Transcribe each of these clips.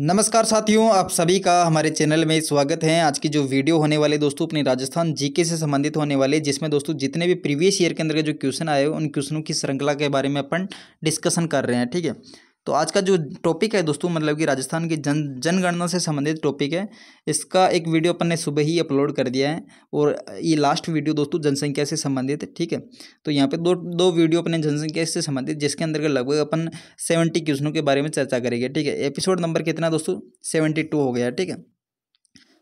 नमस्कार साथियों आप सभी का हमारे चैनल में स्वागत है आज की जो वीडियो होने वाले दोस्तों अपने राजस्थान जीके से संबंधित होने वाले जिसमें दोस्तों जितने भी प्रीवियस ईयर के अंदर के जो क्वेश्चन आए उन क्वेश्चनों की श्रृंखला के बारे में अपन डिस्कशन कर रहे हैं ठीक है तो आज का जो टॉपिक है दोस्तों मतलब कि राजस्थान की जन जनगणना से संबंधित टॉपिक है इसका एक वीडियो अपन ने सुबह ही अपलोड कर दिया है और ये लास्ट वीडियो दोस्तों जनसंख्या से संबंधित है ठीक है तो यहाँ पे दो दो वीडियो अपने जनसंख्या से संबंधित जिसके अंतर्गत लगभग अपन सेवेंटी क्वेश्चनों के बारे में चर्चा करेंगे ठीक है एपिसोड नंबर कितना दोस्तों सेवेंटी टू हो गया ठीक है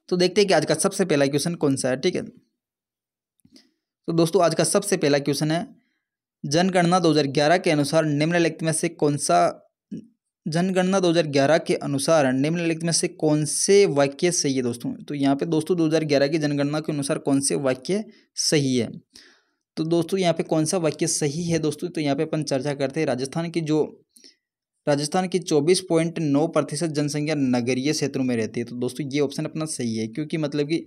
तो देखते हैं कि आज का सबसे पहला क्वेश्चन कौन सा है ठीक है तो दोस्तों आज का सबसे पहला क्वेश्चन है जनगणना 2011 के अनुसार निम्नलिखित में से कौन सा जनगणना 2011 के अनुसार निम्नलिखित में से कौन से वाक्य सही है दोस्तों तो यहाँ पे दोस्तों 2011 की जनगणना के अनुसार कौन से वाक्य सही है तो दोस्तों यहाँ पे कौन सा वाक्य सही है दोस्तों तो यहाँ पे अपन चर्चा करते हैं राजस्थान की जो राजस्थान की चौबीस पॉइंट नौ प्रतिशत जनसंख्या नगरीय क्षेत्रों में रहती है तो दोस्तों ये ऑप्शन अपना सही है क्योंकि मतलब कि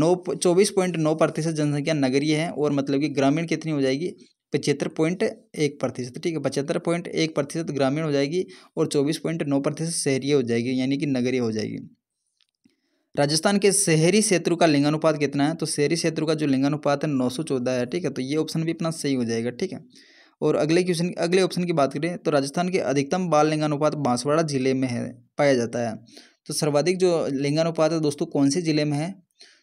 नौ चौबीस पॉइंट नौ प्रतिशत जनसंख्या नगरीय है और मतलब कि ग्रामीण कितनी हो जाएगी पचहत्तर पॉइंट एक प्रतिशत ठीक है पचहत्तर पॉइंट एक प्रतिशत ग्रामीण हो जाएगी और चौबीस पॉइंट नौ प्रतिशत शहरीय हो जाएगी यानी कि नगरीय हो जाएगी राजस्थान के शहरी क्षेत्र का लिंगानुपात कितना है तो शहरी क्षेत्र का जो लिंगानुपात है नौ सौ चौदह है ठीक है तो ये ऑप्शन भी अपना सही हो जाएगा ठीक है और अगले क्वेश्चन अगले ऑप्शन की बात करें तो राजस्थान के अधिकतम बाल लिंगानुपात बांसवाड़ा जिले में है पाया जाता है तो सर्वाधिक जो लिंगानुपात है दोस्तों कौन से जिले में है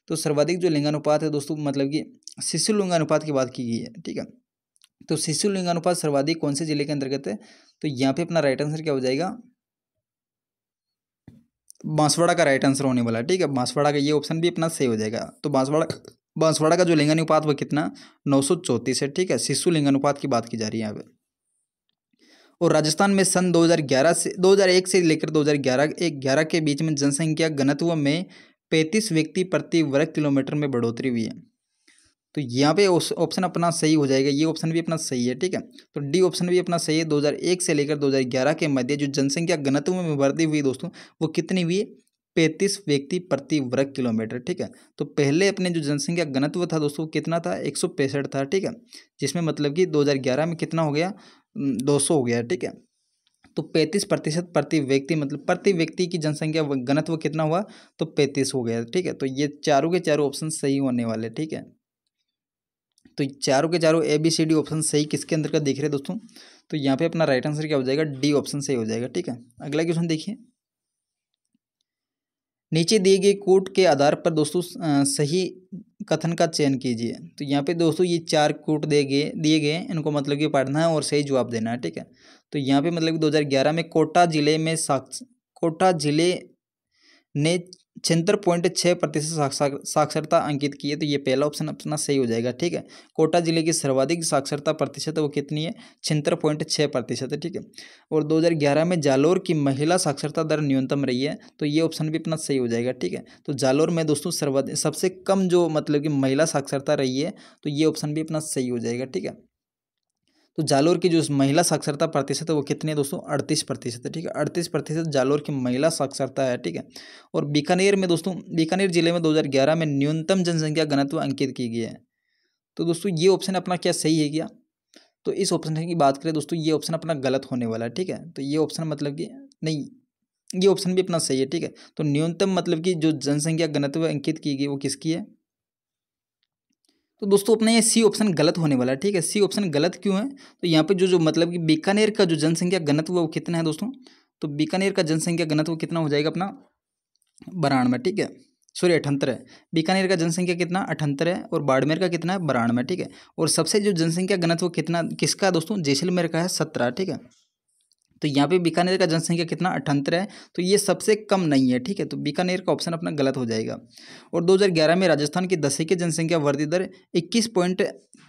तो सर्वाधिक जो लिंगानुपात है दोस्तों मतलब कि शिशु लिंगानुपात की बात की गई है ठीक है तो शिशु लिंगानुपात सर्वाधिक कौन से जिले के अंतर्गत है तो यहाँ पे अपना राइट आंसर क्या हो जाएगा बांसवाड़ा का राइट आंसर होने वाला है ठीक है बांसवाड़ा का ये ऑप्शन भी अपना सही हो जाएगा तो बांसवाड़ा बांसवाड़ा का जो लिंगानुपात वह कितना नौ सौ चौंतीस है ठीक है शिशु लिंगानुपात की बात की जा रही है यहाँ पर और राजस्थान में सन ग्यारह से एक से लेकर 2011 ग्यारह के बीच में जनसंख्या घनत्व में पैंतीस व्यक्ति प्रति वर्ग किलोमीटर में बढ़ोतरी हुई है तो यहाँ पे ऑप्शन अपना सही हो जाएगा ये ऑप्शन भी अपना सही है ठीक है तो डी ऑप्शन भी अपना सही है 2001 से लेकर 2011 के मध्य जो जनसंख्या घनत्व में वृद्धि हुई दोस्तों वो कितनी हुई पैंतीस व्यक्ति प्रति वर्ग किलोमीटर ठीक है तो पहले अपने जो जनसंख्या घनत्व था दोस्तों कितना था एक था ठीक है जिसमें मतलब कि दो में कितना हो गया दो हो गया ठीक है तो पैंतीस प्रतिशत प्रति व्यक्ति मतलब प्रति व्यक्ति की जनसंख्या घनत्व कितना हुआ तो पैंतीस हो गया ठीक है तो ये चारों के चारों ऑप्शन सही होने वाले ठीक है तो चारों के चारों A B C D option सही किसके का देख रहे हैं दोस्तों तो यहाँ पे अपना राइट आंसर क्या हो जाएगा डी ऑप्शन सही हो जाएगा ठीक है अगला क्वेश्चन देखिए नीचे दिए गए कोट के आधार पर दोस्तों सही कथन का चयन कीजिए तो यहाँ पे दोस्तों ये चार कोट दिए गए दिए गए इनको मतलब कि पढ़ना है और सही जवाब देना है ठीक है तो यहाँ पे मतलब 2011 में कोटा जिले में साक्ष कोटा जिले ने छिहत्तर पॉइंट छः प्रतिशत साक्षरता अंकित की है तो ये पहला ऑप्शन अपना सही हो जाएगा ठीक है कोटा जिले की सर्वाधिक साक्षरता प्रतिशत वो कितनी है छिहत्तर पॉइंट छः प्रतिशत है ठीक है और 2011 में जालोर की महिला साक्षरता दर न्यूनतम रही है तो ये ऑप्शन भी अपना सही हो जाएगा ठीक है तो जालोर में दोस्तों सर्वाधिक सबसे कम जो मतलब कि महिला साक्षरता रही है तो ये ऑप्शन भी अपना सही हो जाएगा ठीक है तो जालोर की जो महिला साक्षरता प्रतिशत है वो कितनी है दोस्तों अड़तीस प्रतिशत है ठीक है अड़तीस प्रतिशत जालोर की महिला साक्षरता है ठीक है और बीकानेर में दोस्तों बीकानेर जिले में 2011 में न्यूनतम जनसंख्या घनत्व अंकित की गई है तो दोस्तों ये ऑप्शन अपना क्या सही है क्या तो इस ऑप्शन की बात करें दोस्तों ये ऑप्शन अपना गलत होने वाला है ठीक है तो ये ऑप्शन मतलब कि नहीं ये ऑप्शन भी अपना सही है ठीक है तो न्यूनतम मतलब कि जो जनसंख्या घनत्व अंकित की गई वो किसकी है तो दोस्तों अपना ये सी ऑप्शन गलत होने वाला है ठीक है सी ऑप्शन गलत क्यों है तो यहाँ पे जो जो मतलब कि बीकानेर का जो जनसंख्या घनत्व वो कितना है दोस्तों तो बीकानेर का जनसंख्या घनत्व कितना हो जाएगा अपना बारानवे ठीक है सॉरी अठहत्तर है बीकानेर का जनसंख्या कितना अठहत्तर है और बाड़मेर का कितना है बारानवे ठीक है और सबसे जो जनसंख्या घनत्व कितना किसका दोस्तों जैसलमेर का है सत्रह ठीक है तो यहाँ पे बीकानेर का जनसंख्या कितना अठहत्तर है तो ये सबसे कम नहीं है ठीक है तो बीकानेर का ऑप्शन अपना गलत हो जाएगा और 2011 में राजस्थान की दशे की जनसंख्या वृद्धि दर इक्कीस पॉइंट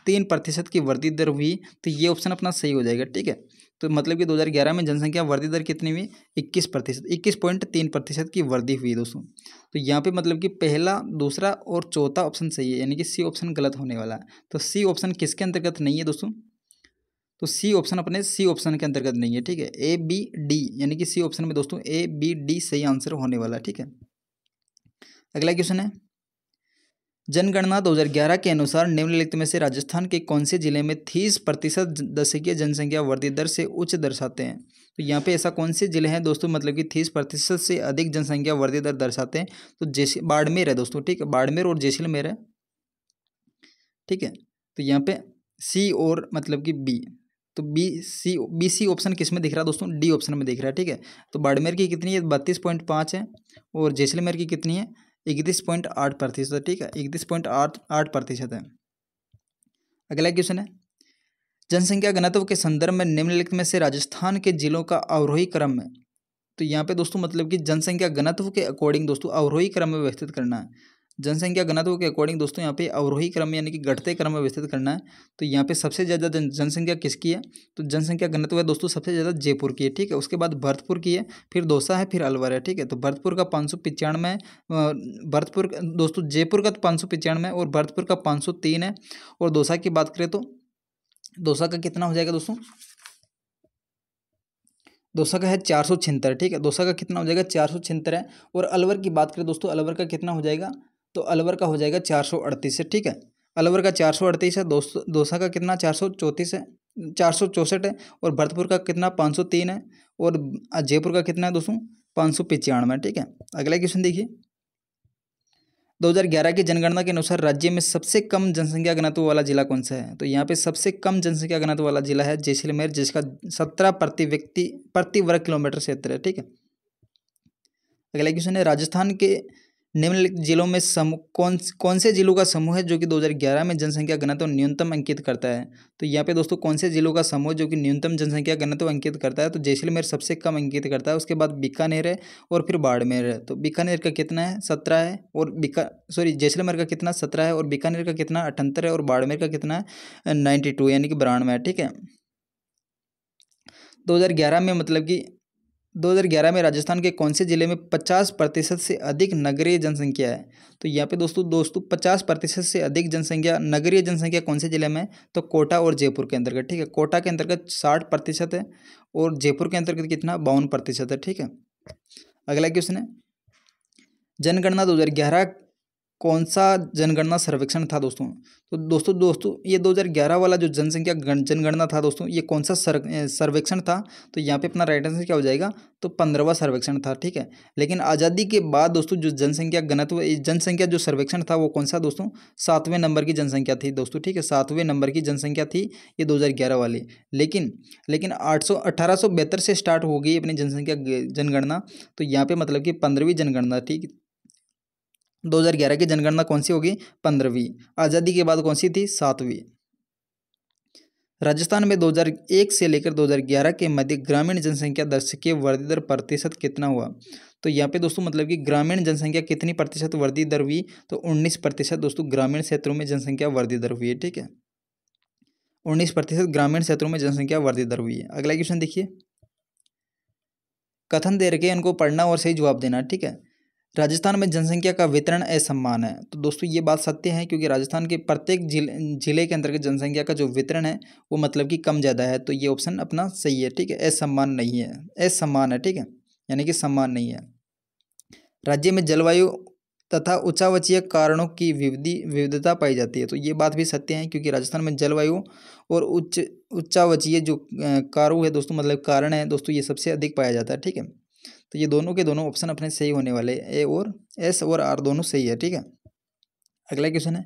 तीन प्रतिशत की वृद्धि दर हुई तो ये ऑप्शन अपना सही हो जाएगा ठीक है तो मतलब कि 2011 में जनसंख्या वृद्धि दर कितनी हुई इक्कीस प्रतिशत इक्कीस पॉइंट तीन प्रतिशत की वृद्धि हुई दोस्तों तो यहाँ पे मतलब कि पहला दूसरा और चौथा ऑप्शन सही है यानी कि सी ऑप्शन गलत होने वाला है तो सी ऑप्शन किसके अंतर्गत नहीं है दोस्तों तो सी ऑप्शन अपने सी ऑप्शन के अंतर्गत नहीं है ठीक है ए बी डी यानी कि सी ऑप्शन में दोस्तों ए बी डी सही आंसर होने वाला है ठीक है अगला क्वेश्चन है जनगणना 2011 के अनुसार निम्नलिखित में से राजस्थान के कौन से जिले में तीस प्रतिशत दशकीय जनसंख्या वृद्धि दर से उच्च दर्शाते हैं तो यहाँ पे ऐसा कौन से जिले हैं दोस्तों मतलब कि तीस प्रतिशत से अधिक जनसंख्या वृद्धि दर दर्शाते हैं तो जैसे बाड़मेर है दोस्तों ठीक है बाड़मेर और जैसलमेर है ठीक है तो यहाँ पे सी और मतलब कि बी तो B C B C option किस में दिख रहा है दोस्तों डी ऑप्शन में दिख रहा है ठीक है तो बाड़मेर की कितनी है बत्तीस पॉइंट पाँच है और जैसलमेर की कितनी है इकतीस पॉइंट आठ प्रतिशत है ठीक है इकतीस पॉइंट आठ आठ प्रतिशत है अगला क्वेश्चन है जनसंख्या घनत्व के संदर्भ में निम्नलिखित में से राजस्थान के जिलों का अवरोही क्रम है तो यहाँ पे दोस्तों मतलब कि जनसंख्या घनत्व के अकॉर्डिंग दोस्तों अवरोही क्रम में व्यवस्थित करना है जनसंख्या घनत्व तो के अकॉर्डिंग दोस्तों यहाँ पे अवरोही क्रम में यानी कि घटते क्रम में व्यवस्थित करना है तो यहाँ पे सबसे ज़्यादा जनसंख्या किसकी है तो जनसंख्या घनत्व है दोस्तों सबसे ज़्यादा जयपुर की है ठीक है उसके बाद भरतपुर की है फिर दौसा है फिर अलवर है ठीक है तो भरतपुर का पाँच सौ पचानवे है भरतपुर दोस्तों जयपुर का तो पाँच सौ पचानवे और भरतपुर का पाँच सौ तीन है और दौसा की बात करें तो दौसा का कितना हो जाएगा दोस्तों दोसा का है चार सौ छिहत्तर ठीक है दोसा का कितना हो जाएगा चार सौ छिहत्तर है और अलवर की बात करें दोस्तों अलवर का कितना हो जाएगा तो अलवर का हो जाएगा चार सौ अड़तीस है ठीक है अलवर का चार सौ अड़तीस है दोसा का कितना चार सौ चौंतीस है चार सौ चौंसठ है और भरतपुर का कितना पाँच सौ तीन है और जयपुर का कितना है दोस्तों पाँच सौ पचानवे ठीक है अगला क्वेश्चन देखिए 2011 की जनगणना के अनुसार राज्य में सबसे कम जनसंख्या घनत्व वाला जिला कौन सा है तो यहाँ पे सबसे कम जनसंख्या घनत्व वाला जिला है जैसलमेर जिसका सत्रह प्रति व्यक्ति प्रति वर्ग किलोमीटर क्षेत्र है ठीक है अगला क्वेश्चन है राजस्थान के निम्नलिखित जिलों में समूह कौन कौन से जिलों का समूह है जो कि 2011 में जनसंख्या घनत्व न्यूनतम अंकित करता है तो यहाँ पे दोस्तों कौन से जिलों का समूह जो कि न्यूनतम जनसंख्या घनत्व अंकित करता है तो जैसलमेर सबसे कम अंकित करता है उसके बाद बीकानेर है और फिर बाड़मेर है तो बीकानेर का कितना है सत्रह है और बीका सॉरी जैसलमेर का कितना सत्रह है और बीकानेर का कितना अठहत्तर है और बाड़मेर का कितना है नाइन्टी यानी कि बानवे है ठीक है 2011 में मतलब कि 2011 में राजस्थान के कौन से ज़िले में 50 प्रतिशत से अधिक नगरीय जनसंख्या है तो यहाँ पे दोस्तों दोस्तों 50 प्रतिशत से अधिक जनसंख्या नगरीय जनसंख्या कौन से ज़िले में तो कोटा और जयपुर के अंतर्गत ठीक है कोटा के अंतर्गत 60 प्रतिशत है और जयपुर के अंतर्गत कितना बावन प्रतिशत है ठीक है अगला क्वेश्चन है जनगणना दो कौन सा जनगणना सर्वेक्षण था दोस्तों तो दोस्तों दोस्तों ये 2011 वाला जो जनसंख्या जनगणना था दोस्तों ये कौन सा सर, सर्वेक्षण था तो यहाँ पे अपना राइट आंसर क्या हो जाएगा तो पंद्रहवा सर्वेक्षण था ठीक है लेकिन आज़ादी के बाद दोस्तों जो जनसंख्या गणत्व जनसंख्या जो सर्वेक्षण था वो कौन सा दोस्तों सातवें नंबर की जनसंख्या थी दोस्तों ठीक है सातवें नंबर की जनसंख्या थी ये दो वाली लेकिन लेकिन आठ सौ से स्टार्ट हो गई अपनी जनसंख्या जनगणना तो यहाँ पर मतलब कि पंद्रहवीं जनगणना ठीक 2011 की जनगणना कौन सी होगी पंद्रहवीं आज़ादी के बाद कौन सी थी सातवीं राजस्थान में 2001 से लेकर 2011 के मध्य ग्रामीण जनसंख्या के वृद्धि दर प्रतिशत कितना हुआ तो यहाँ पे दोस्तों मतलब कि ग्रामीण जनसंख्या कितनी प्रतिशत वृद्धि दर हुई तो 19 प्रतिशत दोस्तों ग्रामीण क्षेत्रों में जनसंख्या वृद्धि दर हुई है ठीक है 19 प्रतिशत ग्रामीण क्षेत्रों में जनसंख्या वृद्धि दर हुई है अगला क्वेश्चन देखिए कथन दे रखे इनको पढ़ना और सही जवाब देना ठीक है राजस्थान में जनसंख्या का वितरण असमान है तो दोस्तों ये बात सत्य है क्योंकि राजस्थान के प्रत्येक जिले जिले के अंतर्गत जनसंख्या का जो वितरण है वो मतलब कि कम ज़्यादा है तो ये ऑप्शन अपना सही है ठीक है असमान नहीं है असमान है ठीक है यानी कि सम्मान नहीं है राज्य में जलवायु तथा उचावचीय कारणों की विविधि विविधता पाई जाती है तो ये बात भी सत्य है क्योंकि राजस्थान में जलवायु और उच्च उच्चावचीय जो कारु है दोस्तों मतलब कारण है दोस्तों ये सबसे अधिक पाया जाता है ठीक है तो ये दोनों के दोनों ऑप्शन अपने सही होने वाले ए और एस और आर दोनों सही है ठीक है अगला क्वेश्चन है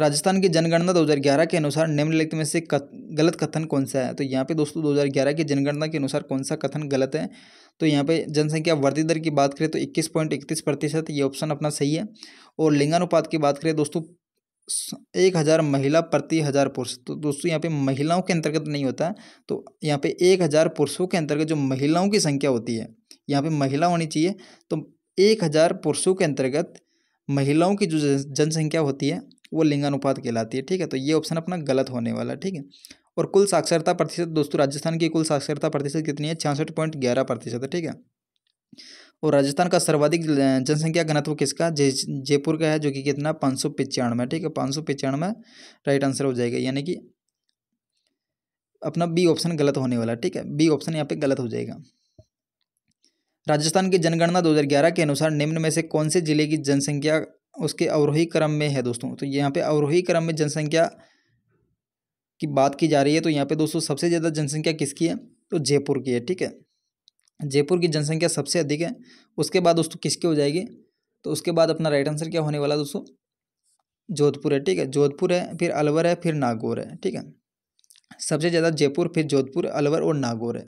राजस्थान की जनगणना 2011 के अनुसार निम्नलिखित में से कत, गलत कथन कौन सा है तो यहाँ पे दोस्तों 2011 की जनगणना के अनुसार कौन सा कथन गलत है तो यहाँ पे जनसंख्या वृद्धि दर की बात करें तो इक्कीस पॉइंट इकतीस प्रतिशत ये ऑप्शन अपना सही है और लिंगानुपात की बात करें दोस्तों एक हज़ार महिला प्रति हज़ार पुरुष तो दोस्तों यहाँ पे महिलाओं के अंतर्गत नहीं होता तो यहाँ पे एक हज़ार पुरुषों के अंतर्गत जो महिलाओं की संख्या होती है यहाँ पे महिला होनी चाहिए तो एक हज़ार पुरुषों के अंतर्गत महिलाओं की जो जनसंख्या होती है वो लिंगानुपात कहलाती है ठीक है तो ये ऑप्शन अपना गलत होने वाला ठीक है और कुल साक्षरता प्रतिशत दोस्तों राजस्थान की कुल साक्षरता प्रतिशत कितनी है छियासठ पॉइंट ग्यारह प्रतिशत है ठीक है और राजस्थान का सर्वाधिक जनसंख्या घनत्व किसका जय जयपुर का है जो कि कितना पाँच सौ पचानवे ठीक है पाँच सौ पचानवे राइट आंसर हो जाएगा यानी कि अपना बी ऑप्शन गलत होने वाला ठीक है बी ऑप्शन यहाँ पे गलत हो जाएगा राजस्थान की जनगणना 2011 के अनुसार निम्न में से कौन से जिले की जनसंख्या उसके अवरोही क्रम में है दोस्तों तो यहाँ पे अवरोही क्रम में जनसंख्या की बात की जा रही है तो यहाँ पे दोस्तों सबसे ज़्यादा जनसंख्या किसकी है तो जयपुर की है ठीक है जयपुर की जनसंख्या सबसे अधिक है उसके बाद दोस्तों किसकी हो जाएगी तो उसके बाद अपना राइट आंसर क्या होने वाला दोस्तों जोधपुर है ठीक है जोधपुर है फिर अलवर है फिर नागौर है ठीक है सबसे ज़्यादा जयपुर फिर जोधपुर अलवर और नागौर है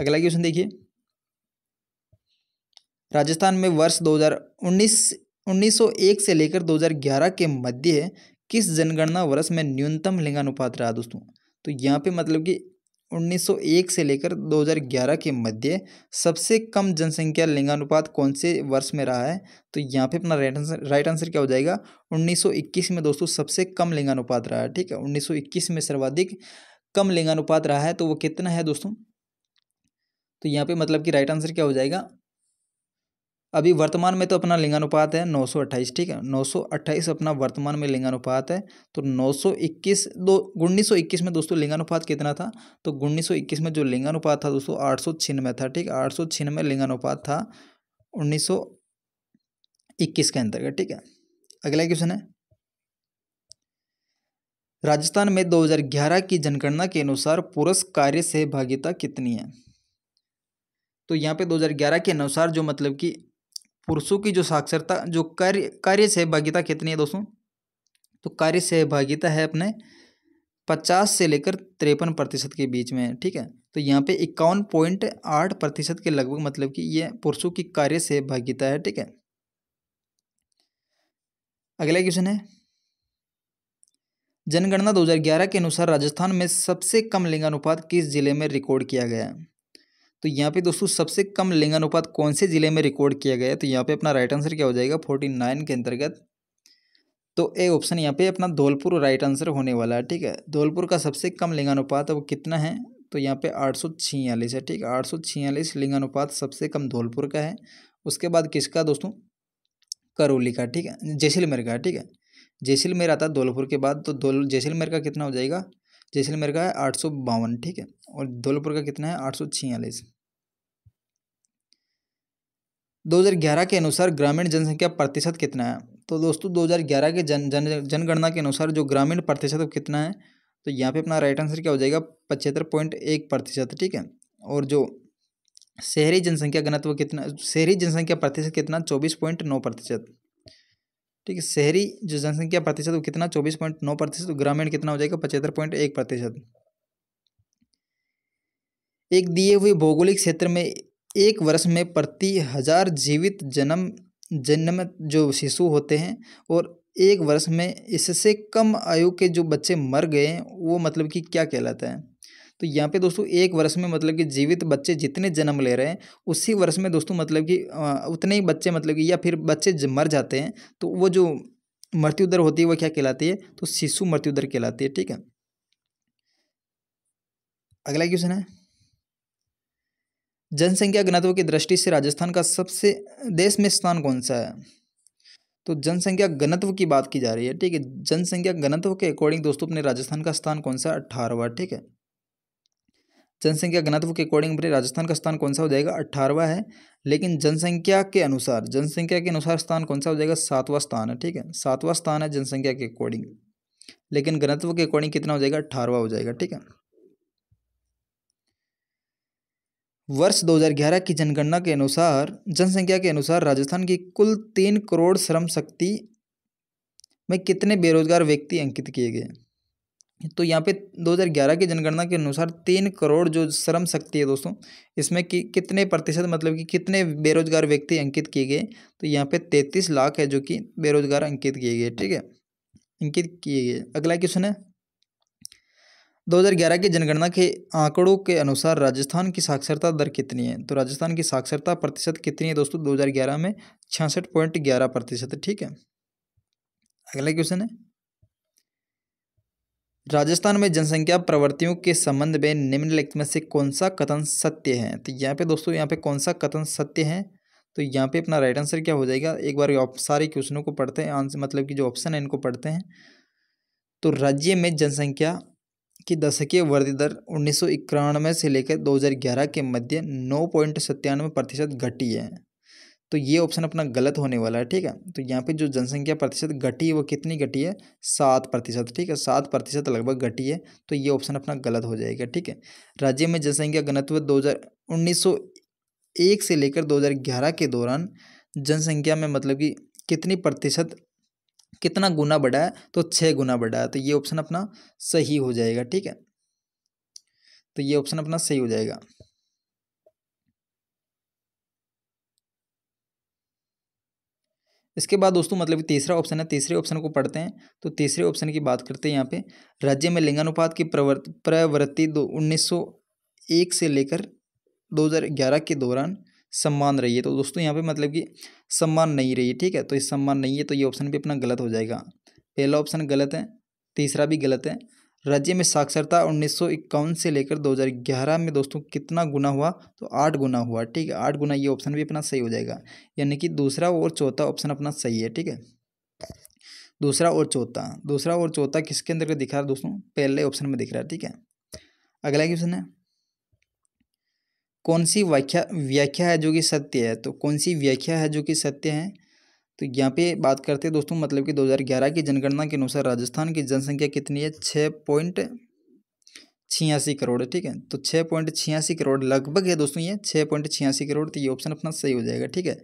अगला क्वेश्चन देखिए राजस्थान में वर्ष 2019 1901 से लेकर 2011 के मध्य किस जनगणना वर्ष में न्यूनतम लिंगानुपात रहा दोस्तों तो यहाँ पे मतलब कि 1901 से लेकर 2011 के मध्य सबसे कम जनसंख्या लिंगानुपात कौन से वर्ष में रहा है तो यहाँ पे अपना राइट आंसर राइट आंसर क्या हो जाएगा 1921 में दोस्तों सबसे कम लिंगानुपात रहा है ठीक है 1921 में सर्वाधिक कम लिंगानुपात रहा है तो वो कितना है दोस्तों तो यहाँ पे मतलब कि राइट आंसर क्या हो जाएगा अभी वर्तमान में तो अपना लिंगानुपात है नौ सौ अट्ठाईस ठीक है नौ सौ अट्ठाईस अपना वर्तमान में लिंगानुपात है तो नौ सौ इक्कीस दो उन्नीस सौ इक्कीस में दोस्तों लिंगानुपात कितना था तो उन्नीस सौ इक्कीस में जो लिंगानुपात था दोस्तों आठ सौ में था ठीक आठ में लिंगानुपात था उन्नीस के अंतर्गत ठीक है अगला क्वेश्चन है राजस्थान में ग्यारह की जनगणना के अनुसार पुरुष कार्य सहभागिता कितनी है तो यहाँ पे 2011 के अनुसार जो मतलब कि पुरुषों की जो साक्षरता जो कार्य कार्य सहभागिता कितनी है दोस्तों तो कार्य सहभागिता है अपने पचास से लेकर तिरपन प्रतिशत के बीच में ठीक है तो यहाँ पे इक्यावन पॉइंट आठ प्रतिशत के लगभग मतलब कि ये पुरुषों की कार्य सहभागिता है ठीक है अगला क्वेश्चन है जनगणना 2011 के अनुसार राजस्थान में सबसे कम लिंगानुपात किस जिले में रिकॉर्ड किया गया है तो यहाँ पे दोस्तों सबसे कम लिंगानुपात कौन से ज़िले में रिकॉर्ड किया गया तो यहाँ पे अपना राइट आंसर क्या हो जाएगा फोर्टी नाइन के अंतर्गत तो ए ऑप्शन यहाँ पे अपना धौलपुर राइट आंसर होने वाला है ठीक है धौलपुर का सबसे कम लिंगानुपात वो कितना है तो यहाँ पे आठ सौ छियालीस है ठीक है आठ सौ छियालीस लिंगानुपात सबसे कम धौलपुर का है उसके बाद किसका दोस्तों करौली का ठीक है जैसलमेर का ठीक है जैसलमेर आता है धौलपुर के बाद तो धोल जैसलमेर का कितना हो जाएगा जैसलमेर का है आठ सौ बावन ठीक है और धौलपुर का कितना है आठ सौ छियालीस 2011 के अनुसार ग्रामीण जनसंख्या प्रतिशत कितना है तो दोस्तों 2011 के जन जन जनगणना के अनुसार जो ग्रामीण प्रतिशत वो कितना है तो यहाँ पे अपना राइट आंसर क्या हो जाएगा पचहत्तर पॉइंट एक प्रतिशत ठीक है और जो शहरी जनसंख्या घनत्व कितना शहरी जनसंख्या प्रतिशत कितना चौबीस पॉइंट नौ प्रतिशत ठीक है शहरी जो जनसंख्या प्रतिशत वो कितना चौबीस पॉइंट नौ प्रतिशत तो ग्रामीण कितना हो जाएगा पचहत्तर पॉइंट एक प्रतिशत एक दिए हुए भौगोलिक क्षेत्र में एक वर्ष में प्रति हज़ार जीवित जन्म जन्म जो शिशु होते हैं और एक वर्ष में इससे कम आयु के जो बच्चे मर गए हैं वो मतलब कि क्या कहलाता है तो यहाँ पे दोस्तों एक वर्ष में मतलब कि जीवित बच्चे जितने जन्म ले रहे हैं उसी वर्ष में दोस्तों मतलब कि उतने ही बच्चे मतलब कि या फिर बच्चे मर जाते हैं तो वो जो मृत्यु दर होती है वह क्या कहलाती है तो शिशु मृत्यु दर कहलाती है ठीक है अगला क्वेश्चन है जनसंख्या घनत्व की दृष्टि से राजस्थान का सबसे देश में स्थान कौन सा है तो जनसंख्या घनत्व की बात की जा रही है ठीक है जनसंख्या घनत्व के अकॉर्डिंग दोस्तों अपने राजस्थान का स्थान कौन सा अट्ठारहवा ठीक है जनसंख्या घनत्व के अकॉर्डिंग अपने राजस्थान का स्थान कौन सा हो जाएगा अट्ठारहवा है लेकिन जनसंख्या के अनुसार जनसंख्या के अनुसार स्थान कौन सा हो जाएगा सातवां स्थान है ठीक है सातवां स्थान है जनसंख्या के अकॉर्डिंग लेकिन घनत्व के अकॉर्डिंग कितना हो जाएगा अट्ठारहवा हो जाएगा ठीक है वर्ष 2011 की जनगणना के अनुसार जनसंख्या के अनुसार राजस्थान की कुल तीन करोड़ श्रम शक्ति में कितने बेरोजगार व्यक्ति अंकित किए गए तो यहाँ पे 2011 की जनगणना के अनुसार तीन करोड़ जो श्रम शक्ति है दोस्तों इसमें कि कितने प्रतिशत मतलब कि कितने बेरोजगार व्यक्ति अंकित किए गए तो यहाँ पे तैतीस लाख है जो कि बेरोजगार अंकित किए गए ठीक है अंकित किए गए अगला क्वेश्चन है 2011 के जनगणना के आंकड़ों के अनुसार राजस्थान की साक्षरता दर कितनी है तो राजस्थान की साक्षरता प्रतिशत कितनी है दोस्तों 2011 में छियासठ पॉइंट ग्यारह प्रतिशत ठीक है अगला क्वेश्चन है राजस्थान में जनसंख्या प्रवृत्तियों के संबंध में निम्नलिखित में से कौन सा कथन सत्य है तो यहाँ पे दोस्तों यहाँ पे कौन सा कथन सत्य है तो यहाँ पे अपना राइट आंसर क्या हो जाएगा एक बार सारे क्वेश्चनों को पढ़ते हैं आंसर मतलब कि जो ऑप्शन है इनको पढ़ते हैं तो राज्य में जनसंख्या की दशकीय वृद्धि दर उन्नीस से लेकर 2011 के मध्य नौ पॉइंट सत्तानवे प्रतिशत घटी है तो ये ऑप्शन अपना गलत होने वाला है ठीक है तो यहाँ पे जो जनसंख्या प्रतिशत घटी है वो कितनी घटी है सात प्रतिशत ठीक है सात प्रतिशत लगभग घटी है तो ये ऑप्शन अपना गलत हो जाएगा ठीक है राज्य में जनसंख्या घनत्व दो एक से लेकर ग्यारह के दौरान जनसंख्या में मतलब कि कितनी प्रतिशत कितना गुना बढ़ा है तो छः गुना बढ़ा है तो ये ऑप्शन अपना सही हो जाएगा ठीक है तो ये ऑप्शन अपना सही हो जाएगा इसके बाद दोस्तों मतलब तीसरा ऑप्शन है तीसरे ऑप्शन को पढ़ते हैं तो तीसरे ऑप्शन की बात करते हैं यहाँ पे राज्य में लिंगानुपात की प्रवृत्ति दो उन्नीस सौ एक से लेकर 2011 के दौरान सम्मान रही है तो दोस्तों यहाँ पे मतलब कि सम्मान नहीं रही है ठीक है तो इस सम्मान नहीं है तो ये ऑप्शन भी अपना गलत हो जाएगा पहला ऑप्शन गलत है तीसरा भी गलत है राज्य में साक्षरता उन्नीस से लेकर 2011 में दोस्तों कितना गुना हुआ तो आठ गुना हुआ ठीक है आठ गुना ये ऑप्शन भी अपना सही हो जाएगा यानी कि दूसरा और चौथा ऑप्शन अपना सही है ठीक है दूसरा और चौथा दूसरा और चौथा किसके अंदर दिखा रहा है दोस्तों पहले ऑप्शन में दिख रहा है ठीक है अगला क्वेश्चन है कौन सी व्याख्या व्याख्या है जो कि सत्य है तो कौन सी व्याख्या है जो कि सत्य है तो यहाँ पे बात करते हैं दोस्तों मतलब कि 2011 की जनगणना के अनुसार राजस्थान की जनसंख्या कितनी है छः पॉइंट छियासी करोड़ है ठीक है तो छः पॉइंट छियासी करोड़ लगभग है दोस्तों ये छः पॉइंट छियासी करोड़ तो ये ऑप्शन अपना सही हो जाएगा ठीक है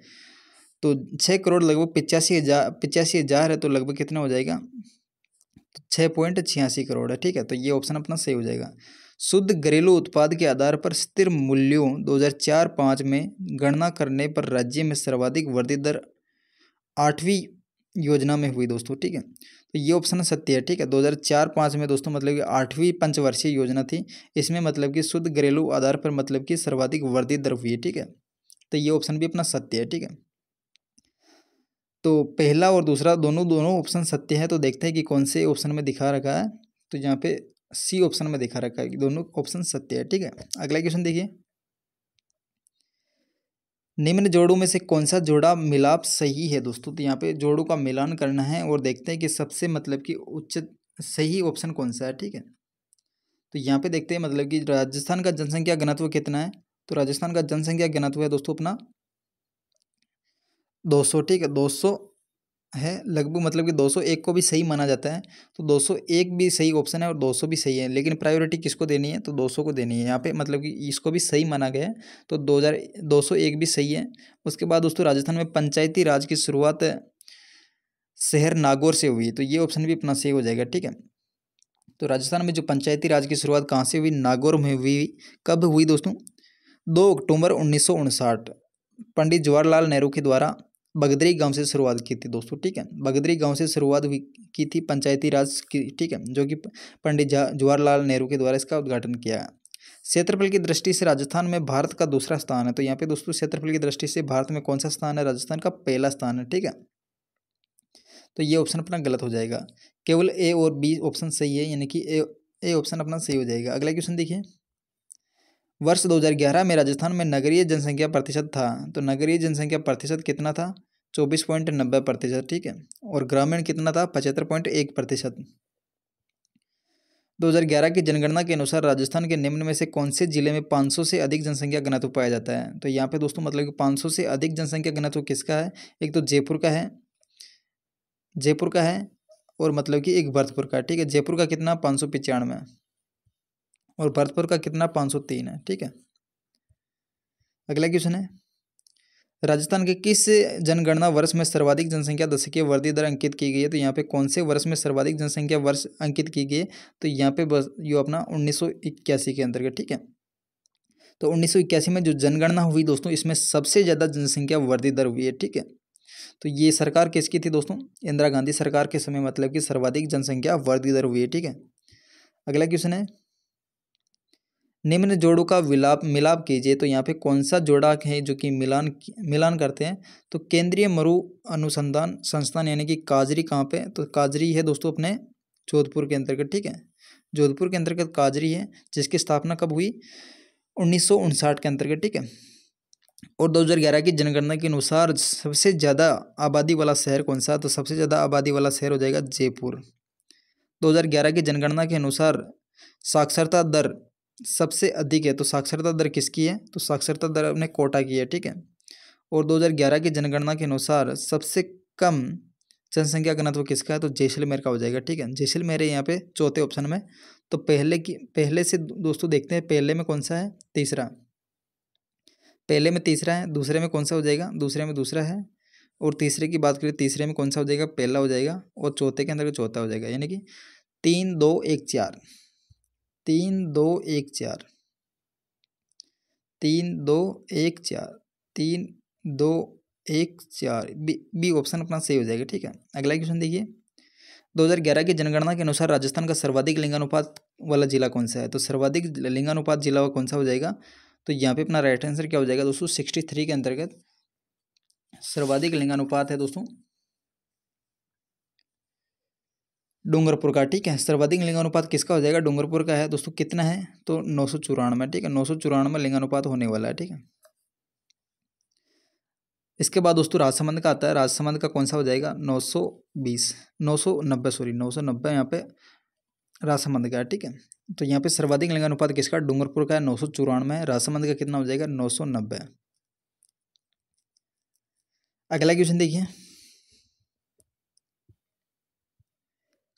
तो छः करोड़ लगभग पिचासी हज़ार पिचासी हज़ार है तो लगभग कितना हो जाएगा तो छः पॉइंट छियासी करोड़ है ठीक है तो ये ऑप्शन अपना सही हो जाएगा शुद्ध घरेलू उत्पाद के आधार पर स्थिर मूल्यों दो हजार चार पाँच में गणना करने पर राज्य में सर्वाधिक वृद्धि दर आठवीं योजना में हुई दोस्तों ठीक है तो ये ऑप्शन सत्य है ठीक है दो हज़ार चार पाँच में दोस्तों मतलब कि आठवीं पंचवर्षीय योजना थी इसमें मतलब कि शुद्ध घरेलू आधार पर मतलब कि सर्वाधिक वृद्धि दर हुई है ठीक है तो ये ऑप्शन भी अपना सत्य है ठीक है तो पहला और दूसरा दोनों दोनों ऑप्शन सत्य है तो देखते हैं कि कौन से ऑप्शन में दिखा रखा है तो यहाँ पे सी ऑप्शन में दिखा रखा है दोनों ऑप्शन सत्य है ठीक है अगला क्वेश्चन देखिए निम्न जोड़ों में से कौन सा जोड़ा मिलाप सही है दोस्तों तो यहाँ पे जोड़ों का मिलान करना है और देखते हैं कि सबसे मतलब कि उच्च सही ऑप्शन कौन सा है ठीक है तो यहाँ पे देखते हैं मतलब कि राजस्थान का जनसंख्या घनत्व कितना है तो राजस्थान का जनसंख्या घनत्व है दोस्तों अपना दो सौ ठीक है दो सौ है लगभग मतलब कि 201 को भी सही माना जाता है तो 201 भी सही ऑप्शन है और 200 भी सही है लेकिन प्रायोरिटी किसको देनी है तो 200 को देनी है यहाँ पे मतलब कि इसको भी सही माना गया है तो 2000 201 भी सही है उसके बाद दोस्तों राजस्थान में पंचायती राज की शुरुआत शहर नागौर से हुई तो ये ऑप्शन भी अपना सही हो जाएगा ठीक है तो राजस्थान में जो पंचायती राज की शुरुआत कहाँ से हुई नागौर में हुई कब हुई दोस्तों दो अक्टूबर उन्नीस पंडित जवाहरलाल नेहरू के द्वारा बगदरी गांव से शुरुआत की थी दोस्तों ठीक है बगदरी गांव से शुरुआत हुई की थी पंचायती राज की ठीक है जो कि पंडित जवाहरलाल नेहरू के द्वारा इसका उद्घाटन किया क्षेत्रफल की दृष्टि से राजस्थान में भारत का दूसरा स्थान है तो यहाँ पे दोस्तों क्षेत्रफल की दृष्टि से भारत में कौन सा स्थान है राजस्थान का पहला स्थान है ठीक है तो ये ऑप्शन अपना गलत हो जाएगा केवल ए और बी ऑप्शन सही है यानी कि ए ए ऑप्शन अपना सही हो जाएगा अगला क्वेश्चन देखिए वर्ष 2011 में राजस्थान में नगरीय जनसंख्या प्रतिशत था तो नगरीय जनसंख्या प्रतिशत कितना था चौबीस पॉइंट नब्बे प्रतिशत ठीक है और ग्रामीण कितना था पचहत्तर पॉइंट एक प्रतिशत दो हज़ार ग्यारह की जनगणना के अनुसार राजस्थान के निम्न में से कौन से जिले में पाँच सौ से अधिक जनसंख्या घनत्व पाया जाता है तो यहाँ पे दोस्तों मतलब कि पाँच सौ से अधिक जनसंख्या घनत्व किसका है एक तो जयपुर का है जयपुर का है और मतलब कि एक भरतपुर का ठीक है जयपुर का कितना पाँच सौ पचानवे और भरतपुर का कितना पाँच सौ तीन है ठीक है अगला क्वेश्चन है राजस्थान के किस जनगणना वर्ष में सर्वाधिक जनसंख्या दशकीय वर्दी दर अंकित की गई है तो यहाँ पे कौन से वर्ष में सर्वाधिक जनसंख्या वर्ष अंकित की गई है तो यहाँ पे बस यो अपना उन्नीस के अंतर्गत ठीक है तो उन्नीस में जो जनगणना हुई दोस्तों इसमें सबसे ज़्यादा जनसंख्या वर्दी दर हुई है ठीक है तो ये सरकार किसकी थी दोस्तों इंदिरा गांधी सरकार के समय मतलब कि सर्वाधिक जनसंख्या वर्दी दर हुई है ठीक है अगला क्वेश्चन है निम्न जोड़ों का विलाप मिलाप कीजिए तो यहाँ पे कौन सा जोड़ा है जो कि मिलान मिलान करते हैं तो केंद्रीय मरु अनुसंधान संस्थान यानी कि काजरी कहाँ पे तो काजरी है दोस्तों अपने जोधपुर के अंतर्गत ठीक है जोधपुर के अंतर्गत काजरी है जिसकी स्थापना कब हुई उन्नीस के अंतर्गत ठीक है और 2011 की जनगणना के अनुसार सबसे ज़्यादा आबादी वाला शहर कौन सा तो सबसे ज़्यादा आबादी वाला शहर हो जाएगा जयपुर 2011 की जनगणना के अनुसार साक्षरता दर सबसे अधिक है तो साक्षरता दर किसकी है तो साक्षरता दर अपने कोटा की है ठीक है और 2011 की जनगणना के अनुसार सबसे कम जनसंख्या घनत्व किसका है तो जैसलमेर का हो जाएगा ठीक है जैसलमेर है यहाँ पे चौथे ऑप्शन में तो पहले की पहले से दोस्तों देखते हैं पहले में कौन सा है तीसरा पहले में तीसरा है दूसरे में कौन सा हो जाएगा दूसरे में दूसरा है और तीसरे की बात करें तीसरे में कौन सा हो जाएगा पहला हो जाएगा और चौथे के अंदर चौथा हो जाएगा यानी कि तीन दो एक चार तीन दो एक चार तीन दो एक चार तीन दो एक चार बी बी ऑप्शन अपना सही हो जाएगा ठीक है अगला क्वेश्चन देखिए 2011 की जनगणना के अनुसार राजस्थान का सर्वाधिक लिंगानुपात वाला जिला कौन सा है तो सर्वाधिक लिंगानुपात जिला कौन सा हो जाएगा तो यहाँ पे अपना राइट आंसर क्या हो जाएगा दोस्तों सिक्सटी थ्री के अंतर्गत सर्वाधिक लिंगानुपात है दोस्तों डूंगरपुर का ठीक है सर्वाधिक लिंगानुपात किसका हो जाएगा डूंगरपुर का है दोस्तों कितना है तो नौ सौ चौरानवे ठीक है नौ सौ चौरानवे लिंगानुपात होने वाला है ठीक है इसके बाद दोस्तों राजसमंद का आता है राजसमंद का कौन सा हो जाएगा नौ सौ बीस नौ सौ नब्बे सॉरी नौ सौ नब्बे यहाँ पे राजसमंद का है ठीक है तो यहाँ पे सर्वाधिक लिंगानुपात किसका डूंगरपुर का है नौ सौ चौरानवे राजसमंद का कितना हो जाएगा नौ सौ नब्बे अगला क्वेश्चन देखिए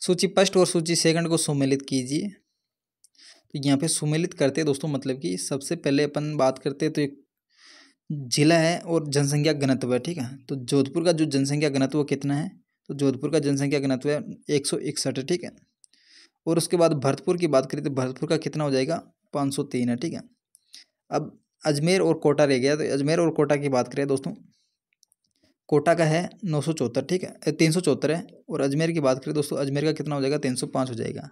सूची फर्स्ट और सूची सेकंड को सुमेलित कीजिए तो यहाँ पे सुमेलित करते हैं दोस्तों मतलब कि सबसे पहले अपन बात करते हैं तो एक जिला है और जनसंख्या घनत्व है ठीक है तो जोधपुर का जो जनसंख्या घनत्व कितना है तो जोधपुर का जनसंख्या घनत्व है एक सौ इकसठ है ठीक है और उसके बाद भरतपुर की बात करें तो भरतपुर का कितना हो जाएगा पाँच सौ तीन है ठीक है अब अजमेर और कोटा रह गया तो अजमेर और कोटा की बात करें दोस्तों कोटा का है नौ सौ चौहत्तर ठीक है तीन सौ चौहत्तर है और अजमेर की बात करें दोस्तों अजमेर का कितना हो जाएगा तीन सौ पाँच हो जाएगा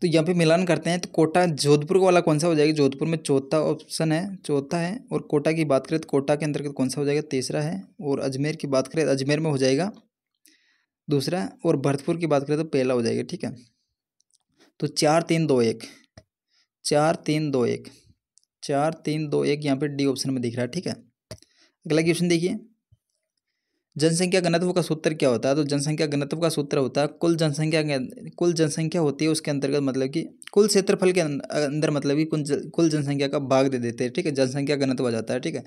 तो यहाँ पे मिलान करते हैं तो कोटा जोधपुर वाला कौन सा हो जाएगा जोधपुर में चौथा ऑप्शन है चौथा है और कोटा की बात करें तो कोटा के अंतर्गत कौन सा हो जाएगा तीसरा है और अजमेर की बात करें अजमेर में हो जाएगा दूसरा और भरतपुर की बात करें तो पहला हो जाएगा ठीक है तो चार तीन दो एक चार तीन दो एक चार तीन दो एक यहाँ पे डी ऑप्शन में दिख रहा है ठीक है अगला क्वेश्चन देखिए जनसंख्या घनत्व का सूत्र क्या होता है तो जनसंख्या घनत्व का सूत्र होता है कुल जनसंख्या अं-, कुल जनसंख्या होती है उसके अंतर्गत मतलब कि कुल क्षेत्रफल के अं-, अंदर मतलब कि कुल जनसंख्या का भाग दे देते हैं ठीक है जनसंख्या घनत्व आ जाता है ठीक है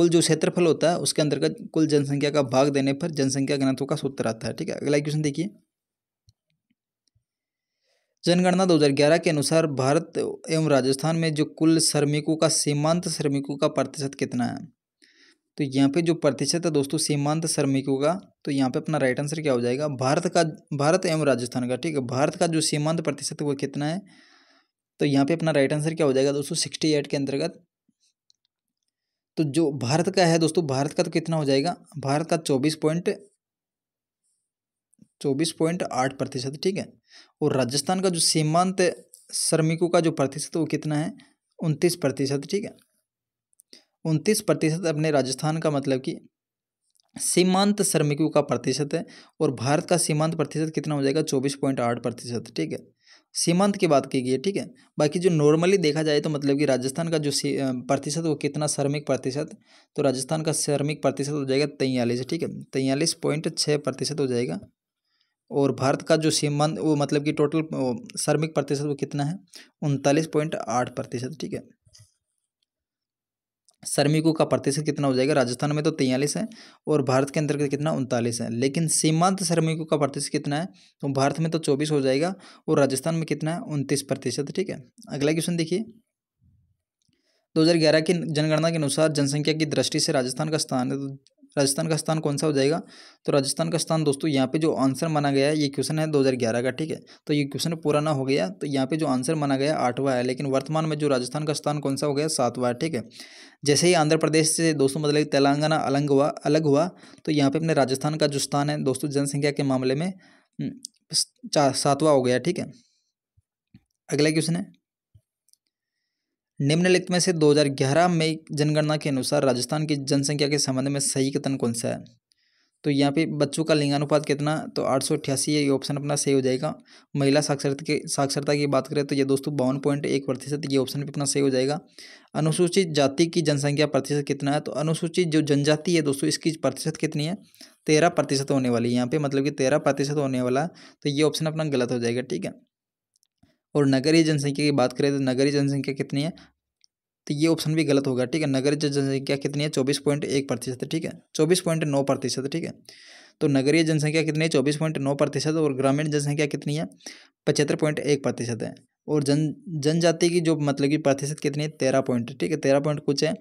कुल जो क्षेत्रफल होता है उसके अंतर्गत कुल जनसंख्या का भाग देने पर जनसंख्या घनत्व का सूत्र आता है ठीक है अगला क्वेश्चन देखिए जनगणना 2011 के अनुसार भारत एवं राजस्थान में जो कुल श्रमिकों का सीमांत श्रमिकों का प्रतिशत कितना है तो यहाँ पे जो प्रतिशत है दोस्तों सीमांत श्रमिकों का तो यहाँ पे अपना राइट आंसर क्या हो जाएगा भारत का भारत एवं राजस्थान का ठीक है भारत का जो सीमांत प्रतिशत वो कितना है तो यहाँ पे अपना राइट आंसर क्या हो जाएगा दोस्तों सिक्सटी एट के अंतर्गत तो जो भारत का है दोस्तों भारत का तो कितना हो जाएगा भारत का चौबीस पॉइंट चौबीस पॉइंट आठ प्रतिशत ठीक है और राजस्थान का जो सीमांत श्रमिकों का जो प्रतिशत वो कितना है उनतीस प्रतिशत ठीक है उनतीस प्रतिशत अपने राजस्थान का मतलब कि सीमांत श्रमिकों का प्रतिशत है और भारत का सीमांत प्रतिशत कितना हो जाएगा चौबीस पॉइंट आठ प्रतिशत ठीक है सीमांत की बात की गई है ठीक है बाकी जो नॉर्मली देखा जाए तो मतलब कि राजस्थान का जो प्रतिशत वो कितना श्रमिक प्रतिशत तो राजस्थान का श्रमिक प्रतिशत हो जाएगा तैयलीस ठीक है तैयलीस पॉइंट छः प्रतिशत हो जाएगा और भारत का जो सीमांत वो मतलब कि टोटल श्रमिक प्रतिशत वो कितना है उनतालीस पॉइंट आठ प्रतिशत ठीक है श्रमिकों का प्रतिशत कितना हो जाएगा राजस्थान में तो तैयलीस है और भारत के अंतर्गत कितना उनतालीस है लेकिन सीमांत श्रमिकों का प्रतिशत कितना है तो भारत में तो चौबीस हो जाएगा और राजस्थान में कितना है उनतीस प्रतिशत ठीक है अगला क्वेश्चन देखिए 2011 की जनगणना के अनुसार जनसंख्या की दृष्टि से राजस्थान का स्थान तो राजस्थान का स्थान कौन सा हो जाएगा तो राजस्थान का स्थान दोस्तों यहाँ पे जो आंसर माना गया है ये क्वेश्चन है 2011 का ठीक है तो ये क्वेश्चन पूरा ना हो गया तो यहाँ पे जो आंसर माना गया आठवां है लेकिन वर्तमान में जो राजस्थान का स्थान कौन सा हो गया सातवां है ठीक है जैसे ही आंध्र प्रदेश से दोस्तों मतलब तेलंगाना अलग हुआ अलग हुआ तो यहाँ पर अपने राजस्थान का जो स्थान है दोस्तों जनसंख्या के मामले में हम्म, सातवां हो गया ठीक है अगला क्वेश्चन है निम्नलिखित में से 2011 में जनगणना के अनुसार राजस्थान की जनसंख्या के संबंध में सही कथन कौन सा है तो यहाँ पे बच्चों का लिंगानुपात कितना तो आठ सौ अठासी ये ऑप्शन अपना सही हो जाएगा महिला साक्षरता के साक्षरता की बात करें तो ये दोस्तों बावन पॉइंट एक प्रतिशत ये ऑप्शन भी अपना सही हो जाएगा अनुसूचित जाति की जनसंख्या प्रतिशत कितना है तो अनुसूचित जो जनजाति है दोस्तों इसकी प्रतिशत कितनी है तेरह प्रतिशत होने वाली यहाँ पर मतलब कि तेरह प्रतिशत होने वाला तो ये ऑप्शन अपना गलत हो जाएगा ठीक है और नगरीय जनसंख्या की बात करें तो नगरीय जनसंख्या कितनी है तो ये ऑप्शन भी गलत होगा ठीक है नगरीय जनसंख्या कितनी है चौबीस पॉइंट एक प्रतिशत ठीक है चौबीस पॉइंट नौ प्रतिशत ठीक है तो नगरीय जनसंख्या कितनी है चौबीस पॉइंट नौ प्रतिशत और ग्रामीण जनसंख्या कितनी है पचहत्तर पॉइंट एक प्रतिशत है और जन जनजाति की जो मतलब कि प्रतिशत कितनी है तेरह पॉइंट ठीक है तेरह पॉइंट कुछ है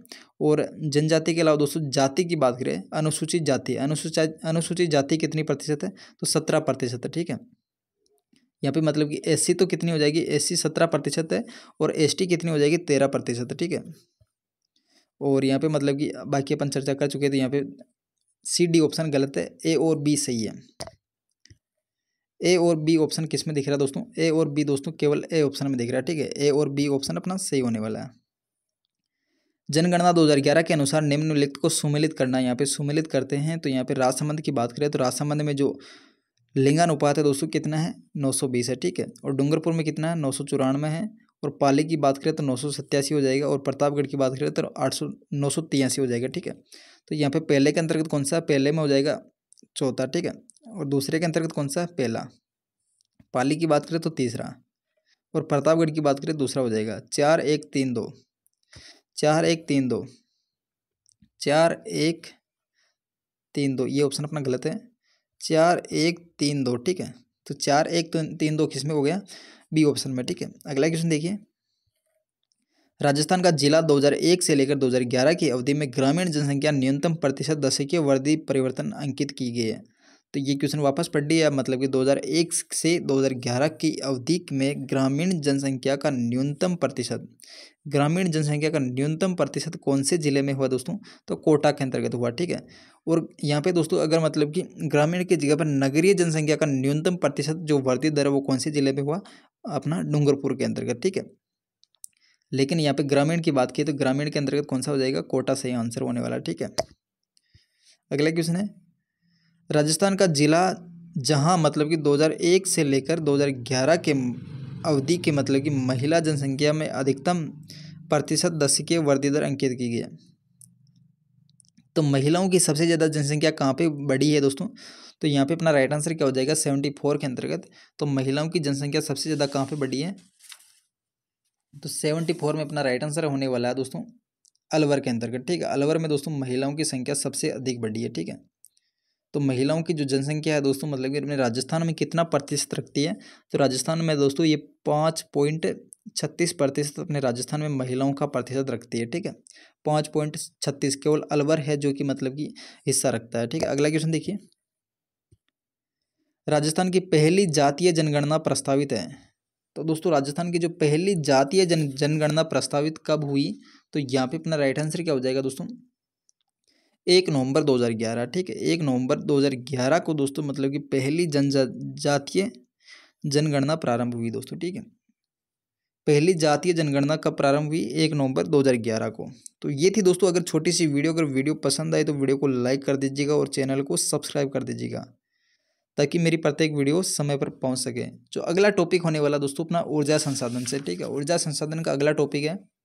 और जनजाति के अलावा दोस्तों जाति की बात करें अनुसूचित जाति अनुसूचित अनुसूचित जाति कितनी प्रतिशत है तो सत्रह प्रतिशत है ठीक है यहाँ पे मतलब कि एस तो कितनी हो जाएगी सी सत्रह प्रतिशत है और टी कितनी हो जाएगी तेरह प्रतिशत ठीक है और यहाँ पे मतलब कि बाकी अपन चर्चा कर चुके थे तो यहाँ पे सी डी ऑप्शन गलत है ए और बी सही है ए और बी ऑप्शन किस में दिख रहा है दोस्तों ए और बी दोस्तों केवल ए ऑप्शन में दिख रहा है ठीक है ए और बी ऑप्शन अपना सही होने वाला है जनगणना 2011 के अनुसार निम्नलिखित को सुमिलित करना यहाँ पे सुमिलित करते हैं तो यहाँ पे राजसंबंध की बात करें तो राजसंबंध में जो लिंगानुपात है दोस्तों कितना है नौ सौ बीस है ठीक है और डूंगरपुर में कितना है नौ सौ चौरानवे है और पाली की बात करें तो नौ सौ सत्तासी हो जाएगा और प्रतापगढ़ की बात करें तो आठ सौ नौ सौ तिरासी हो जाएगा ठीक है तो यहाँ पे पहले के अंतर्गत कौन सा पहले में हो जाएगा चौथा ठीक है और दूसरे के अंतर्गत कौन सा पहला पाली की बात करें तो तीसरा और प्रतापगढ़ की बात करें तो दूसरा हो जाएगा चार एक तीन दो चार एक तीन दो चार एक तीन दो ये ऑप्शन अपना गलत है चार एक तीन दो ठीक है तो चार एक तो तीन दो किस में हो गया बी ऑप्शन में ठीक है अगला क्वेश्चन देखिए राजस्थान का जिला 2001 से लेकर 2011 की अवधि में ग्रामीण जनसंख्या न्यूनतम प्रतिशत दशकीय वर्दी परिवर्तन अंकित की गई है तो ये क्वेश्चन वापस पढ़ लिया मतलब कि 2001 से 2011 की अवधि में ग्रामीण जनसंख्या का न्यूनतम प्रतिशत ग्रामीण जनसंख्या का न्यूनतम प्रतिशत कौन से ज़िले में हुआ दोस्तों तो कोटा के अंतर्गत हुआ ठीक है और यहाँ पे दोस्तों अगर मतलब कि ग्रामीण की जगह पर नगरीय जनसंख्या का न्यूनतम प्रतिशत जो वृद्धि दर है वो कौन से ज़िले में हुआ अपना डूंगरपुर के अंतर्गत ठीक है लेकिन यहाँ पे ग्रामीण की बात की तो ग्रामीण के अंतर्गत कौन सा हो जाएगा कोटा सही आंसर होने वाला ठीक है अगला क्वेश्चन है राजस्थान का ज़िला जहाँ मतलब कि 2001 से लेकर 2011 के अवधि के मतलब कि महिला जनसंख्या में अधिकतम प्रतिशत दशकीय वृद्धि दर अंकित की गई है तो महिलाओं की सबसे ज़्यादा जनसंख्या कहाँ पे बढ़ी है दोस्तों तो यहाँ पे अपना राइट आंसर क्या हो जाएगा सेवेंटी फोर के अंतर्गत तो महिलाओं की जनसंख्या सबसे ज़्यादा कहाँ पे बढ़ी है तो सेवेंटी फोर में अपना राइट आंसर होने वाला है दोस्तों अलवर के अंतर्गत ठीक है अलवर में दोस्तों महिलाओं की संख्या सबसे अधिक बढ़ी है ठीक है तो महिलाओं की जो जनसंख्या है दोस्तों मतलब कि अपने राजस्थान में कितना प्रतिशत रखती है तो राजस्थान में दोस्तों ये पाँच पॉइंट छत्तीस प्रतिशत अपने राजस्थान में महिलाओं का प्रतिशत रखती है ठीक है पाँच पॉइंट छत्तीस केवल अलवर है जो कि मतलब कि हिस्सा रखता है ठीक है अगला क्वेश्चन देखिए राजस्थान की पहली जातीय जनगणना प्रस्तावित है तो दोस्तों राजस्थान की जो पहली जातीय जन जनगणना प्रस्तावित कब हुई तो यहाँ पे अपना राइट आंसर क्या हो जाएगा दोस्तों एक नवंबर 2011 ठीक है एक नवंबर 2011 को दोस्तों मतलब कि पहली जनजातीय जनगणना प्रारंभ हुई दोस्तों ठीक है पहली जातीय जनगणना कब प्रारंभ हुई एक नवंबर 2011 को तो ये थी दोस्तों अगर छोटी सी वीडियो अगर वीडियो पसंद आए तो वीडियो को लाइक कर दीजिएगा और चैनल को सब्सक्राइब कर दीजिएगा ताकि मेरी प्रत्येक वीडियो समय पर पहुंच सके जो अगला टॉपिक होने वाला दोस्तों अपना ऊर्जा संसाधन से ठीक है ऊर्जा संसाधन का अगला टॉपिक है